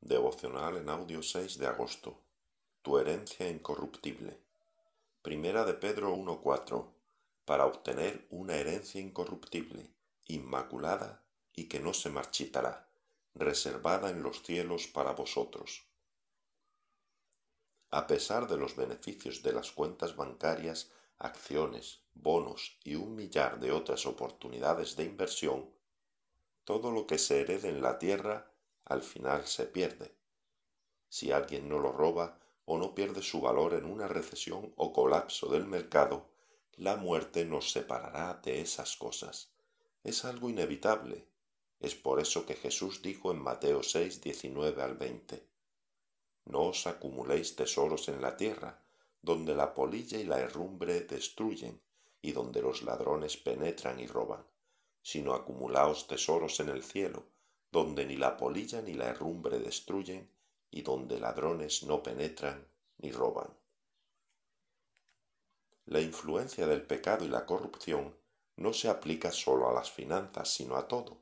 Devocional en audio 6 de agosto. Tu herencia incorruptible. Primera de Pedro 1.4. Para obtener una herencia incorruptible, inmaculada y que no se marchitará, reservada en los cielos para vosotros. A pesar de los beneficios de las cuentas bancarias, acciones, bonos y un millar de otras oportunidades de inversión, todo lo que se herede en la tierra al final se pierde. Si alguien no lo roba o no pierde su valor en una recesión o colapso del mercado, la muerte nos separará de esas cosas. Es algo inevitable. Es por eso que Jesús dijo en Mateo 6, 19 al 20, No os acumuléis tesoros en la tierra, donde la polilla y la herrumbre destruyen, y donde los ladrones penetran y roban, sino acumulaos tesoros en el cielo, donde ni la polilla ni la herrumbre destruyen y donde ladrones no penetran ni roban. La influencia del pecado y la corrupción no se aplica solo a las finanzas, sino a todo.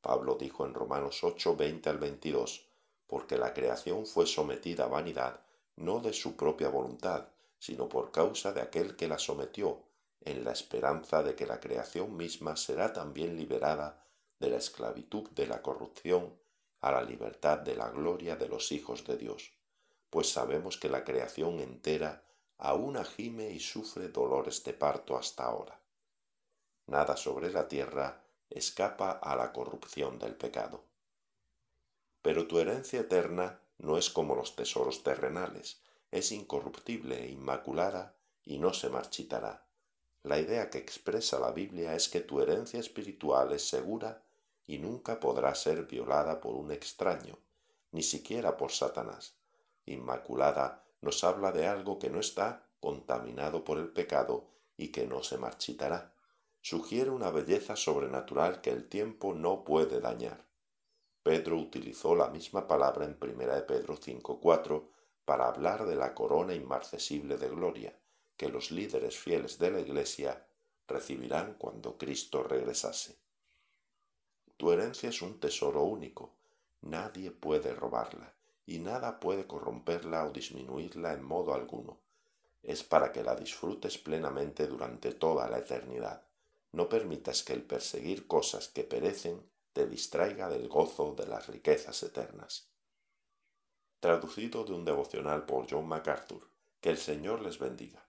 Pablo dijo en Romanos 8, al 22, porque la creación fue sometida a vanidad, no de su propia voluntad, sino por causa de aquel que la sometió, en la esperanza de que la creación misma será también liberada de la esclavitud de la corrupción a la libertad de la gloria de los hijos de Dios, pues sabemos que la creación entera aún agime y sufre dolores de parto hasta ahora. Nada sobre la tierra escapa a la corrupción del pecado. Pero tu herencia eterna no es como los tesoros terrenales, es incorruptible e inmaculada y no se marchitará. La idea que expresa la Biblia es que tu herencia espiritual es segura y nunca podrá ser violada por un extraño, ni siquiera por Satanás. Inmaculada nos habla de algo que no está contaminado por el pecado y que no se marchitará. Sugiere una belleza sobrenatural que el tiempo no puede dañar. Pedro utilizó la misma palabra en Primera de Pedro 5.4 para hablar de la corona inmarcesible de gloria que los líderes fieles de la Iglesia recibirán cuando Cristo regresase. Tu herencia es un tesoro único. Nadie puede robarla, y nada puede corromperla o disminuirla en modo alguno. Es para que la disfrutes plenamente durante toda la eternidad. No permitas que el perseguir cosas que perecen te distraiga del gozo de las riquezas eternas. Traducido de un devocional por John MacArthur. Que el Señor les bendiga.